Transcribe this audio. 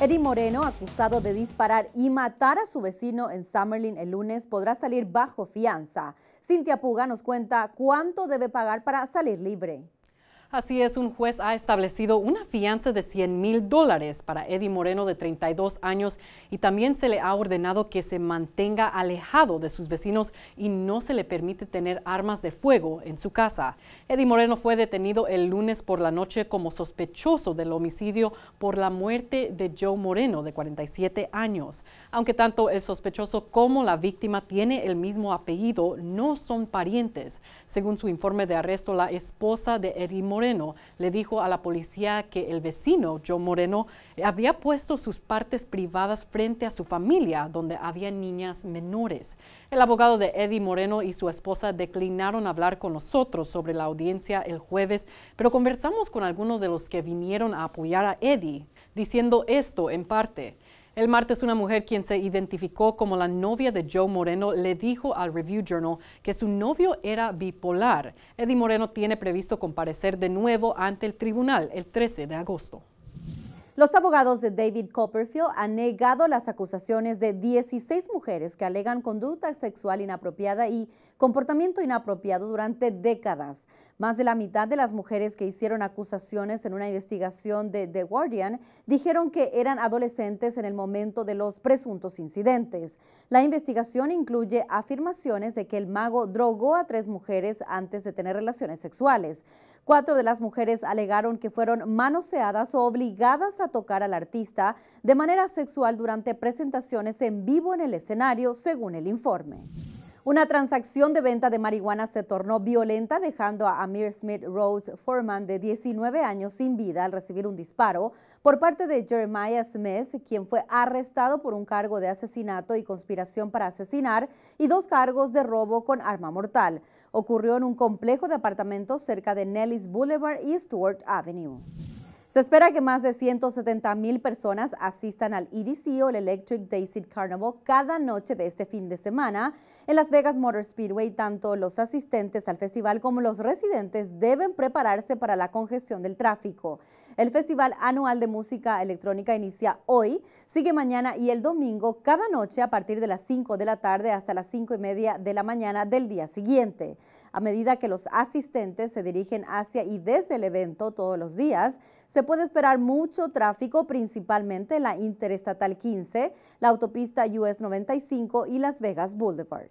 Eddie Moreno, acusado de disparar y matar a su vecino en Summerlin el lunes, podrá salir bajo fianza. Cintia Puga nos cuenta cuánto debe pagar para salir libre. Así es, un juez ha establecido una fianza de 100 mil dólares para Eddie Moreno de 32 años y también se le ha ordenado que se mantenga alejado de sus vecinos y no se le permite tener armas de fuego en su casa. Eddie Moreno fue detenido el lunes por la noche como sospechoso del homicidio por la muerte de Joe Moreno de 47 años. Aunque tanto el sospechoso como la víctima tienen el mismo apellido, no son parientes. Según su informe de arresto, la esposa de Eddie Moreno Moreno le dijo a la policía que el vecino, Joe Moreno, había puesto sus partes privadas frente a su familia, donde había niñas menores. El abogado de Eddie Moreno y su esposa declinaron hablar con nosotros sobre la audiencia el jueves, pero conversamos con algunos de los que vinieron a apoyar a Eddie, diciendo esto en parte. El martes una mujer quien se identificó como la novia de Joe Moreno le dijo al Review Journal que su novio era bipolar. Eddie Moreno tiene previsto comparecer de nuevo ante el tribunal el 13 de agosto. Los abogados de David Copperfield han negado las acusaciones de 16 mujeres que alegan conducta sexual inapropiada y comportamiento inapropiado durante décadas. Más de la mitad de las mujeres que hicieron acusaciones en una investigación de The Guardian dijeron que eran adolescentes en el momento de los presuntos incidentes. La investigación incluye afirmaciones de que el mago drogó a tres mujeres antes de tener relaciones sexuales. Cuatro de las mujeres alegaron que fueron manoseadas o obligadas a tocar al artista de manera sexual durante presentaciones en vivo en el escenario, según el informe. Una transacción de venta de marihuana se tornó violenta, dejando a Amir Smith Rose Foreman, de 19 años, sin vida al recibir un disparo por parte de Jeremiah Smith, quien fue arrestado por un cargo de asesinato y conspiración para asesinar y dos cargos de robo con arma mortal. Ocurrió en un complejo de apartamentos cerca de Nellis Boulevard y Stewart Avenue. Se espera que más de 170 mil personas asistan al EDC el Electric Daisy Carnival cada noche de este fin de semana. En Las Vegas Motor Speedway, tanto los asistentes al festival como los residentes deben prepararse para la congestión del tráfico. El Festival Anual de Música Electrónica inicia hoy, sigue mañana y el domingo cada noche a partir de las 5 de la tarde hasta las 5 y media de la mañana del día siguiente. A medida que los asistentes se dirigen hacia y desde el evento todos los días, se puede esperar mucho tráfico, principalmente en la Interestatal 15, la autopista US 95 y Las Vegas Boulevard.